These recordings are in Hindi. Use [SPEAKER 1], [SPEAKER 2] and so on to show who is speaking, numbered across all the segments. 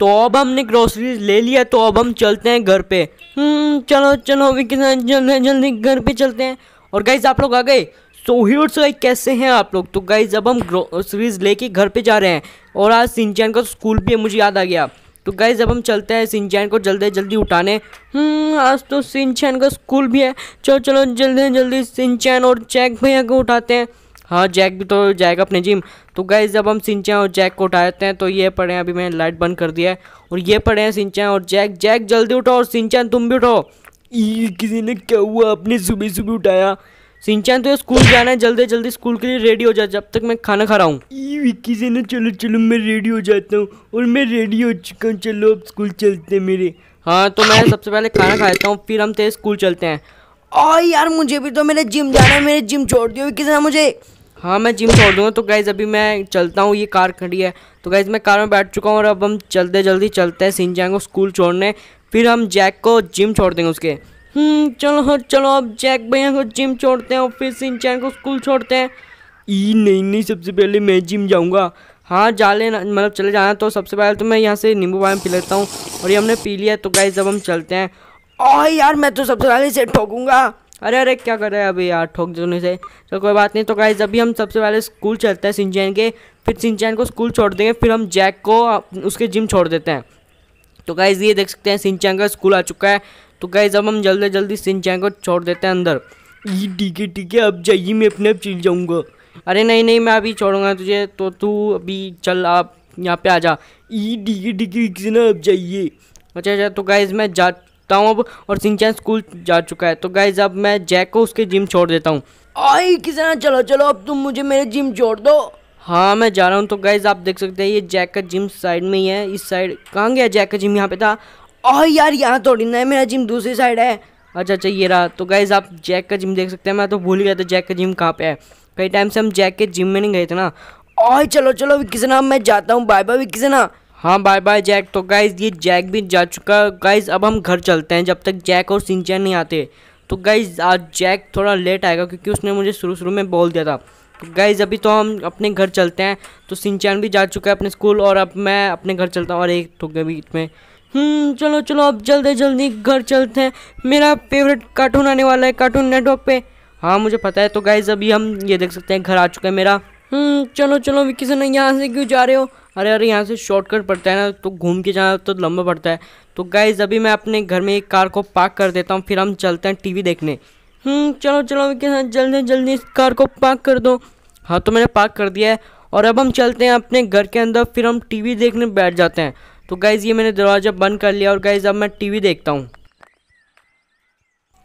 [SPEAKER 1] तो अब हमने ग्रोसरीज ले लिया तो अब हम चलते हैं घर पे हम्म, चलो चलो अभी जल्दी जल्दी घर पे चलते हैं और गाइज आप लोग आ गए सो ह्यूट्स गाइज कैसे हैं आप लोग तो गाइज अब हम ग्रोसरीज लेके घर पे जा रहे हैं और आज सिंचैन का स्कूल भी है मुझे याद आ गया तो गाइज अब हम चलते हैं सिंचैन को जल्दी जल्दी उठाने हम्म, आज तो सिंचैन का स्कूल भी है चलो चलो जल्दी जल्दी सिंचैन और चैक भैया को उठाते हैं हाँ जैक भी तो जाएगा अपने जिम तो गए जब हम सिंचा और जैक को उठाते हैं तो ये पड़े हैं अभी मैंने लाइट बंद कर दिया है और ये पड़े हैं सिंचा और जैक जैक जल्दी उठो और सिंचा तुम भी उठो ई किसी ने क्या हुआ अपने सुबह सुबह उठाया सिंचन तो स्कूल जाना है जल्दी जल्दी स्कूल के लिए रेडी हो जा जब तक मैं खाना खा रहा हूँ
[SPEAKER 2] विक्की से ना चलो चलो मैं रेडी हो जाता हूँ और मैं रेडी हो चुका हूँ चलो अब स्कूल
[SPEAKER 1] चलते हैं मेरे हाँ तो मैं सबसे पहले खाना खा लेता हूँ फिर हम तेरे स्कूल चलते हैं और यार मुझे भी तो मेरे जिम जाना है मेरे जिम छोड़ दियो किसी ने मुझे हाँ मैं जिम छोड़ दूँगा तो गाइज अभी मैं चलता हूँ ये कार खड़ी है तो गैज़ मैं कार में बैठ चुका हूँ और अब हम चलते जल्दी चलते हैं सिंजांग को स्कूल छोड़ने फिर हम जैक को जिम छोड़ देंगे उसके हम्म, चलो चलो अब जैक भैया को जिम छोड़ते हैं और फिर सिंचैन को स्कूल छोड़ते हैं ई नहीं नहीं सबसे पहले मैं जिम जाऊँगा हाँ जा लेना मतलब चले जाना तो सबसे पहले तो मैं यहाँ से नींबू पानी पी लेता हूँ और ये हमने पी लिया तो गाइज जब हम चलते हैं ओ यार मैं तो सबसे पहले से ठोकूँगा अरे अरे क्या कर रहे हैं अभी यार ठोक दोनों से तो कोई बात नहीं तो गाइज अभी हम सबसे पहले स्कूल चलते हैं सिंचैन के फिर सिंचैन को स्कूल छोड़ देंगे फिर हम जैक को उसके जिम छोड़ देते हैं तो गाइज ये देख सकते हैं सिंचैन का स्कूल आ चुका है तो गाइज अब हम जल्दी जल्दी सिंचैन को छोड़ देते हैं अंदर ये ठीक है ठीक है अब जाइए मैं अपने आप चिल जाऊँगा अरे नहीं नहीं मैं अभी छोड़ूंगा तुझे तो तू अभी चल आप यहाँ पे आ जा ई डी डी ना अब जाइए अच्छा अच्छा तो गाइज मैं जा चुका हूँ अब और सिंचन स्कूल जा चुका है तो गाइज अब मैं जैक को उसके जिम छोड़ देता हूँ आई किसान चलो चलो अब तुम मुझे मेरे जिम छोड़ दो हाँ मैं जा रहा हूँ तो गाइज आप देख सकते हैं ये जैक का जिम साइड में ही है इस साइड कहाँ गया जैक का जिम यहाँ पे था और यार यहाँ थोड़ी ना है मेरा जिम दूसरी साइड है अच्छा अच्छा ये रहा तो गाइज आप जैक का जिम देख सकते हैं मैं तो भूल गया था जैक का जिम कहाँ पे है कई टाइम से हम जैक के जिम में नहीं गए थे ना और चलो चलो विक्की मैं जाता हूँ बाय बाय विक्की हाँ बाय बाय जैक तो गाइज ये जैक भी जा चुका है गाइज अब हम घर चलते हैं जब तक जैक और सिंचैन नहीं आते तो गाइज आज जैक थोड़ा लेट आएगा क्योंकि उसने मुझे शुरू शुरू में बोल दिया था तो गाइज अभी तो हम अपने घर चलते हैं तो सिंचैन भी जा चुका है अपने स्कूल और अब मैं अपने घर चलता हूँ और एक तो गई में हम्म, चलो चलो अब जल्दी जल्दी घर चलते हैं मेरा फेवरेट कार्टून आने वाला है कार्टून नेटवर्क पर हाँ मुझे पता है तो गाइज अभी हम ये देख सकते हैं घर आ चुका है मेरा हम्म, चलो चलो विक्की सन्ना यहाँ से क्यों जा रहे हो अरे अरे यहाँ से शॉर्टकट पड़ता है ना तो घूम के जाना तो लंबा पड़ता है तो गाइज अभी मैं अपने घर में एक कार को पार्क कर देता हूँ फिर हम चलते हैं टीवी देखने हम्म, चलो चलो विक्की सन्ना जल्दी जल्दी इस कार को पार्क कर दो हाँ तो मैंने पार्क कर दिया है और अब हम चलते हैं अपने घर के अंदर फिर हम वी देखने बैठ जाते हैं तो गाइज़ ये मैंने दरवाज़ा बंद कर लिया और गाइज़ अब मैं वी देखता हूँ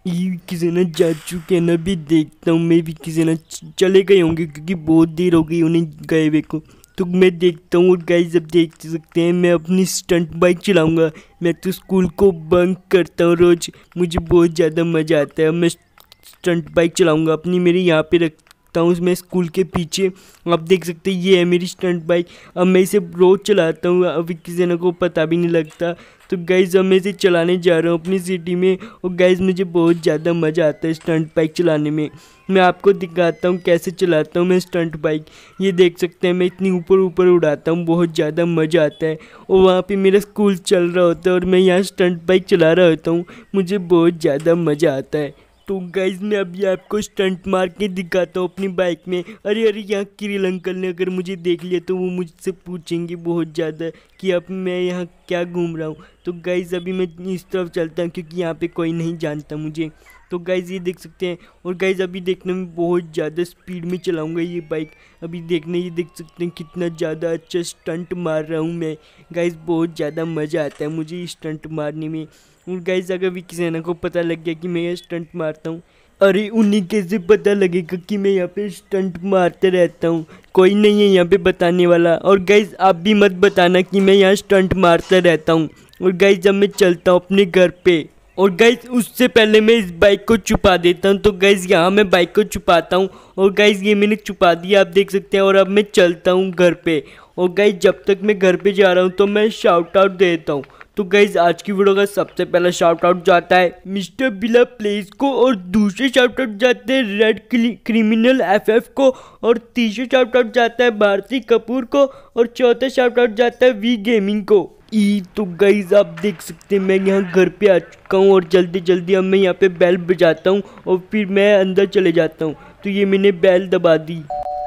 [SPEAKER 2] किसी ने जा चुके ना भी देखता हूँ मैं भी किसी ना चले गए होंगे क्योंकि बहुत देर हो गई उन्हें गए हुए को तो मैं देखता हूँ और गाइस जब देख सकते हैं मैं अपनी स्टंट बाइक चलाऊँगा मैं तो स्कूल को बंक करता हूँ रोज़ मुझे बहुत ज़्यादा मज़ा आता है मैं स्टंट बाइक चलाऊँगा अपनी मेरी यहाँ पे रख सकता हूँ मैं स्कूल के पीछे आप देख सकते हैं ये है मेरी स्टंट बाइक अब मैं इसे रोज़ चलाता हूँ अभी किसी ने को पता भी नहीं लगता तो गाइज़ अब मैं इसे चलाने जा रहा हूँ अपनी सिटी में और गाइज़ मुझे बहुत ज़्यादा मज़ा आता है स्टंट बाइक चलाने में मैं आपको दिखाता हूँ कैसे चलाता हूँ मैं स्टंट बाइक ये देख सकते हैं मैं इतनी ऊपर ऊपर उड़ाता हूँ बहुत ज़्यादा मज़ा आता है और वहाँ पे मेरा स्कूल चल रहा होता है और मैं यहाँ स्टंट बाइक चला रहा होता हूँ मुझे बहुत ज़्यादा मज़ा आता है तो गाइज मैं अभी आपको स्टंट मार के दिखाता हूँ अपनी बाइक में अरे अरे यहाँ किरिल अंकल ने अगर मुझे देख लिया तो वो मुझसे पूछेंगे बहुत ज़्यादा कि अब मैं यहाँ क्या घूम रहा हूँ तो गाइज अभी मैं इस तरफ चलता हूँ क्योंकि यहाँ पे कोई नहीं जानता मुझे तो गाइज ये देख सकते हैं और गाइज अभी देखने में बहुत ज़्यादा स्पीड में चलाऊँगा ये बाइक अभी देखने ये देख सकते हैं कितना ज़्यादा अच्छा स्टंट मार रहा हूँ मैं गाइज बहुत ज़्यादा मज़ा आता है मुझे स्टंट मारने में और गाइज अगर भी किसी को पता लग गया कि मैं स्टंट मारता हूँ अरे उन्हीं कैसे पता लगेगा कि मैं यहाँ पे स्टंट मारते रहता हूँ कोई नहीं है यहाँ पे बताने वाला और गाइज आप भी मत बताना कि मैं यहाँ स्टंट मारता रहता हूँ और गाइज जब मैं चलता हूँ अपने घर पे और गैस उससे पहले मैं इस बाइक को छुपा देता हूँ तो गैस यहाँ मैं बाइक को छुपाता हूँ और गैस ये मैंने छुपा दिया आप देख सकते हैं और अब मैं चलता हूँ घर पे और गैस जब तक मैं घर पे जा रहा हूँ तो मैं शाउट आउट देता हूँ तो गाइज आज की वीडियो का सबसे पहला शाउट आउट जाता है मिस्टर बिला प्लेस को और दूसरे शाउट आउट जाते हैं रेड क्रिमिनल एफएफ को और तीसरे शाउट आउट जाता है भारती कपूर को और चौथा शाउट आउट जाता है वी गेमिंग को ई तो गाइज आप देख सकते हैं मैं यहाँ घर पे आ चुका हूँ और जल्दी जल्दी अब मैं यहाँ पे बैल बजाता हूँ और फिर मैं अंदर चले जाता हूँ तो ये मैंने बैल दबा दी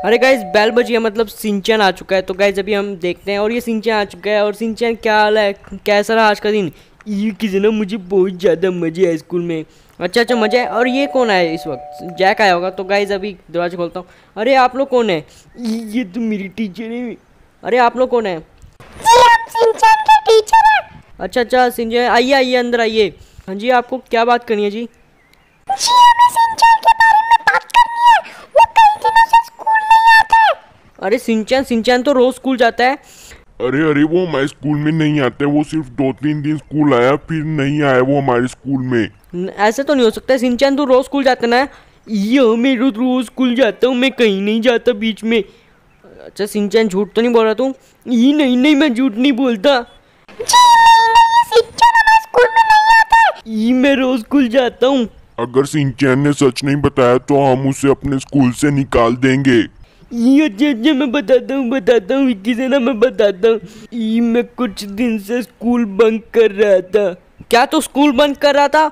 [SPEAKER 1] अरे गाइज बैल बज गया मतलब सिंचन आ चुका है तो गाइज अभी हम देखते हैं और ये सिंचन आ चुका है और सिंचन क्या हाल है कैसा रहा आज का दिन ये किसी ना मुझे बहुत ज़्यादा मजे आए स्कूल में अच्छा अच्छा मजा है और ये कौन आया इस वक्त जैक आया होगा तो गाइज अभी दरवाज़ा खोलता हूँ अरे आप लोग कौन है ये तो मेरी टीचर है अरे आप लोग कौन है अच्छा अच्छा सिंजय आइए आइए अंदर आइए हाँ जी आपको क्या बात करनी है जी अरे सिंचन सिंचन तो रोज स्कूल जाता है
[SPEAKER 3] अरे अरे वो हमारे स्कूल में नहीं आते वो सिर्फ दो तीन दिन स्कूल आया फिर नहीं आया वो हमारे स्कूल में
[SPEAKER 1] ऐसे तो नहीं हो सकता सिंचन तो रोज स्कूल जाता ना ये मैं रोज रोज स्कूल जाता हूँ मैं कहीं नहीं जाता बीच में अच्छा सिंचन झूठ तो नहीं बोल रहा तू ये नहीं नहीं मैं झूठ नहीं बोलता ई मैं रोज स्कूल जाता हूँ
[SPEAKER 3] अगर सिंचैन ने सच नहीं बताया तो हम उसे अपने स्कूल से निकाल देंगे
[SPEAKER 2] ये अच्छे अच्छे मैं बताता हूँ बताता हूँ विक्की से ना मैं बताता हूँ ई मैं कुछ दिन से स्कूल बंक कर रहा था क्या तो स्कूल बंक कर रहा था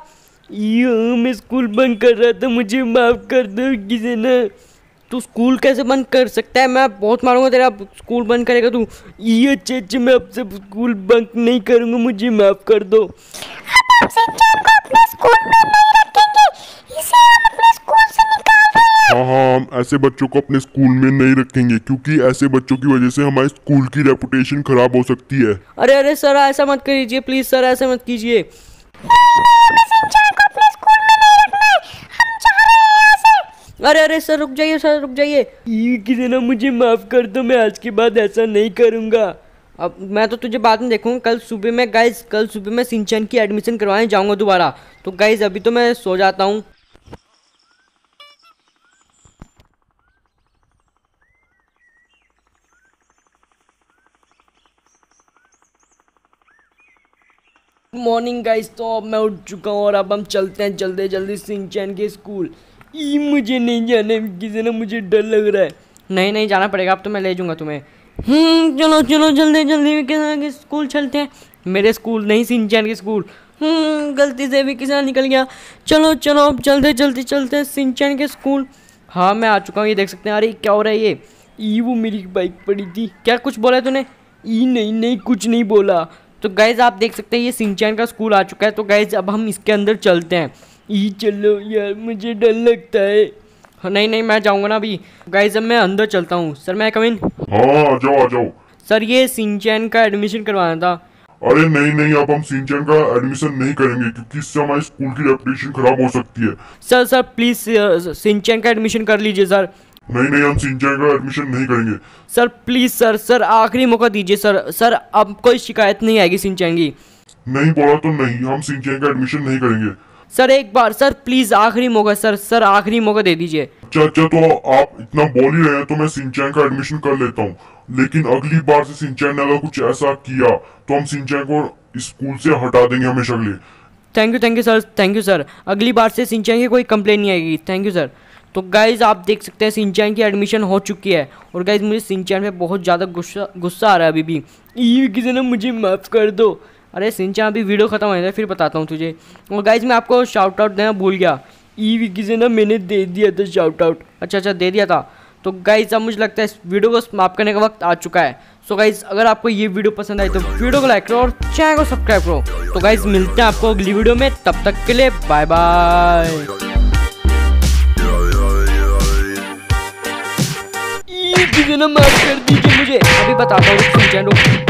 [SPEAKER 2] ये हाँ, मैं स्कूल बंक कर रहा था
[SPEAKER 1] मुझे माफ कर दो किसी ने तू स्कूल कैसे बंद कर सकता है मैं बहुत मारूंगा तेरा स्कूल बंद करेगा तू ये अच्छे अच्छे मैं अब से स्कूल बंक नहीं करूंगा मुझे
[SPEAKER 2] माफ़ कर दो मैसेंजर को अपने स्कूल में नहीं रखेंगे इसे हम अपने स्कूल से
[SPEAKER 3] निकाल रहे हैं हाँ हाँ ऐसे बच्चों को अपने स्कूल में नहीं रखेंगे क्योंकि ऐसे बच्चों की वजह से हमारे स्कूल की रेपुटेशन खराब हो सकती है
[SPEAKER 1] अरे अरे सर ऐसा मत करिए प्लीज सर ऐसा मत कीजिए अरे अरे सर रुक जाइए सर रुक जाइए किसी ना मुझे माफ कर दो मैं आज के बाद ऐसा नहीं करूंगा अब मैं तो तुझे बाद में देखूँगा कल सुबह में गाइज कल सुबह में सिंचन की एडमिशन करवाने जाऊँगा दोबारा तो गाइज अभी तो मैं सो जाता हूँ
[SPEAKER 2] मॉर्निंग गाइज तो अब मैं उठ चुका हूँ और अब हम चलते हैं जल्दी जल्दी सिंचन के स्कूल
[SPEAKER 1] ई मुझे नहीं जाने किसी ने मुझे डर लग रहा है नहीं नहीं जाना पड़ेगा अब तो मैं ले जाऊँगा तुम्हें हम्म, चलो चलो जल्दी जल्दी किसान के स्कूल चलते हैं मेरे स्कूल नहीं सिंचैन के स्कूल हम्म, गलती से भी किसान निकल गया चलो चलो अब चलते चलते चलते सिंचैन के स्कूल हाँ मैं आ चुका हूँ ये देख सकते हैं अरे क्या हो रहा है ये ई वो मेरी बाइक पड़ी थी क्या कुछ बोला तूने ई नहीं नहीं कुछ नहीं बोला तो गैज़ आप देख सकते हैं ये सिंचैन का स्कूल आ चुका है तो गैज़ अब हम इसके अंदर चलते हैं ई चलो यार मुझे डर लगता है नहीं नहीं मैं जाऊंगा ना अभी गाइज अब मैं अंदर चलता हूँ सर मैं कमिन हाँ आ
[SPEAKER 3] हाँ, जाओ आ जाओ
[SPEAKER 1] सर ये सिंचैन का एडमिशन करवाना था अरे नहीं नहीं अब हम
[SPEAKER 3] सिंचैन का एडमिशन नहीं करेंगे क्योंकि इससे हमारे स्कूल की रेपुटेशन खराब हो सकती है सर सर प्लीज
[SPEAKER 1] सिंचैन का एडमिशन कर लीजिए सर नहीं नहीं हम सिंचैन का एडमिशन नहीं करेंगे सर प्लीज सर सर आखिरी मौका दीजिए सर सर अब कोई शिकायत नहीं आएगी सिंचैन की
[SPEAKER 3] नहीं बोला तो नहीं हम सिंचैन का एडमिशन नहीं करेंगे
[SPEAKER 1] सर एक बार सर प्लीज आखिरी मौका सर सर आखिरी मौका दे दीजिए
[SPEAKER 3] चाचा तो आप इतना बोल ही रहे हैं तो मैं सिंचैन का एडमिशन कर लेता हूँ लेकिन अगली बार से सिंचैन ने अगर कुछ ऐसा किया तो हम सिंचैन को स्कूल से हटा देंगे हमेशा के लिए
[SPEAKER 1] thank you thank you sir thank you sir अगली बार से सिंचैन की कोई कंप्लेन नहीं आएगी थैंक यू सर तो गाइज़ आप देख सकते हैं सिंचैन की एडमिशन हो चुकी है और गाइज़ मुझे सिंचैन में बहुत ज़्यादा गुस्सा गुस्सा आ रहा है अभी भी ये किसी ने मुझे माफ़ कर दो अरे सिंचा अभी वीडियो खत्म हो जाए फिर बताता हूँ तुझे और गाइज मैं आपको शाउट आउट देना भूल गया ई विकी से ना मैंने दे दिया था शाउट आउट अच्छा अच्छा दे दिया था तो गाइज अब मुझे लगता है इस वीडियो को समाप्त करने का वक्त आ चुका है सो गाइज अगर आपको ये वीडियो पसंद आई तो वीडियो को लाइक करो और चैनल को सब्सक्राइब करो तो गाइज मिलते हैं आपको अगली वीडियो में तब तक के लिए बाय बाय ना माफ कर दीजिए मुझे अभी बताता हूँ